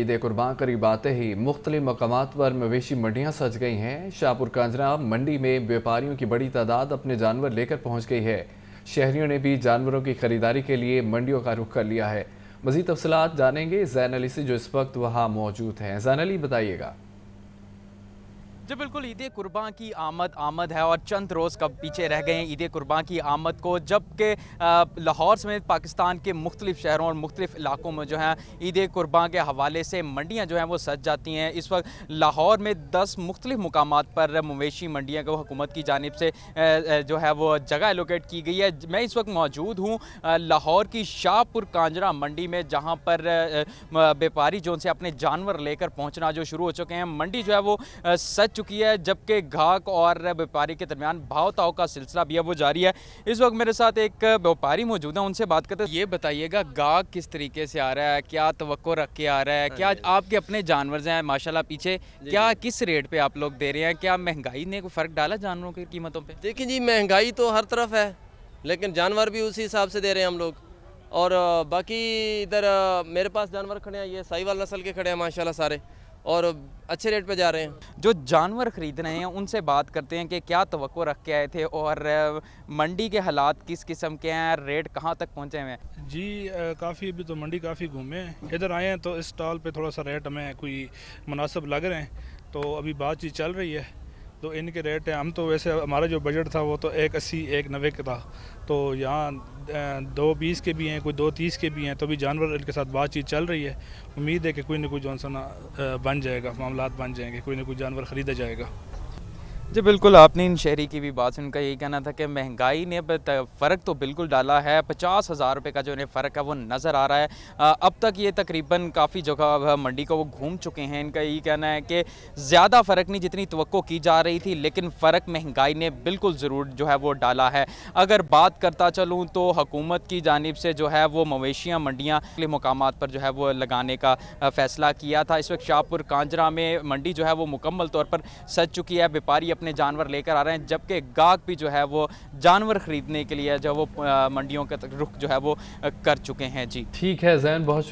ईद कुर्बान करीब आते ही मुख्तलि मकाम पर मवेशी मंडियाँ सज गई हैं शाहपुर कांजरा मंडी में व्यापारियों की बड़ी तादाद अपने जानवर लेकर पहुंच गई है शहरियों ने भी जानवरों की खरीदारी के लिए मंडियों का रुख कर लिया है मजीद तफसलात जानेंगे जैन अली से जो इस वक्त वहाँ मौजूद हैं जैन अली बताइएगा जी बिल्कुल ईद कुर्बां की आमद आमद है और चंद रोज़ कब पीछे रह गए ईद कुर्बां की आमद को जबकि लाहौर समेत पाकिस्तान के मुख्तलिफ शहरों और मुख्तलिफ इलाकों में जो है ईद कुर्बां के हवाले से मंडियाँ जो हैं वो सज जाती हैं इस वक्त लाहौर में दस मुख्तलिफ मकाम पर मवेशी मंडियाँ को हुकूमत की जानब से जो है वो जगह एलोकेट की गई है मैं इस वक्त मौजूद हूँ लाहौर की शाहपुर कांजरा मंडी में जहाँ पर व्यापारी जो उनसे अपने जानवर लेकर पहुँचना जो शुरू हो चुके हैं मंडी जो है वो सच चुकी है जबकि ग्राहक और व्यापारी के दरमियान भाव का सिलसिला भी अब वो जारी है इस वक्त मेरे साथ एक व्यापारी मौजूद है उनसे बात करते हैं ये बताइएगा ग्राहक किस तरीके से आ रहा है क्या तो रख के आ रहा है क्या हाँ आपके अपने जानवर हैं माशाला पीछे क्या किस रेट पर आप लोग दे रहे हैं क्या महंगाई ने कोई फ़र्क डाला जानवरों की कीमतों पर देखिए जी महंगाई तो हर तरफ है लेकिन जानवर भी उसी हिसाब से दे रहे हैं हम लोग और बाकी इधर मेरे पास जानवर खड़े हैं ये साहिवाल नस्ल के खड़े हैं माशाल्लाह सारे और अच्छे रेट पे जा रहे हैं जो जानवर ख़रीद रहे हैं उनसे बात करते हैं कि क्या तो रख के आए थे और मंडी के हालात किस किस्म के हैं रेट कहाँ तक पहुँचे हुए हैं जी काफ़ी अभी तो मंडी काफ़ी घूमे हैं इधर आए हैं तो इस स्टॉल पे थोड़ा सा रेट हमें कोई मुनासिब लग रहे हैं तो अभी बातचीत चल रही है तो इनके रेट हैं हम तो वैसे हमारा जो बजट था वो तो एक अस्सी एक नबे का था तो यहाँ दो बीस के भी हैं कोई दो तीस के भी हैं तो भी जानवर इनके साथ बातचीत चल रही है उम्मीद है कि कोई ना कोई जो बन जाएगा मामला बन जाएंगे कोई ना कोई जानवर ख़रीदा जाएगा जी बिल्कुल आपने इन शहरी की भी बात उनका यही कहना था कि महंगाई ने फ़र्क तो बिल्कुल डाला है पचास हज़ार रुपये का जो इन्हें फ़र्क है वो नज़र आ रहा है अब तक ये तकरीबन काफ़ी जगह मंडी को वो घूम चुके हैं इनका यही कहना है कि ज़्यादा फ़र्क नहीं जितनी तो की जा रही थी लेकिन फ़र्क महंगाई ने बिल्कुल ज़रूर जो है वो डाला है अगर बात करता चलूँ तो हुकूमत की जानब से जो है वो मवेशियाँ मंडियाँ अगले मकाम पर जो है वो लगाने का फ़ैसला किया था इस वक्त शाहपुर कांजरा में मंडी जो है वो मुकम्मल तौर पर सज चुकी है व्यापारी अपने जानवर लेकर आ रहे हैं जबकि गाहक भी जो है वो जानवर ख़रीदने के लिए जो वो मंडियों का रुख जो है वो कर चुके हैं जी ठीक है जैन बहुत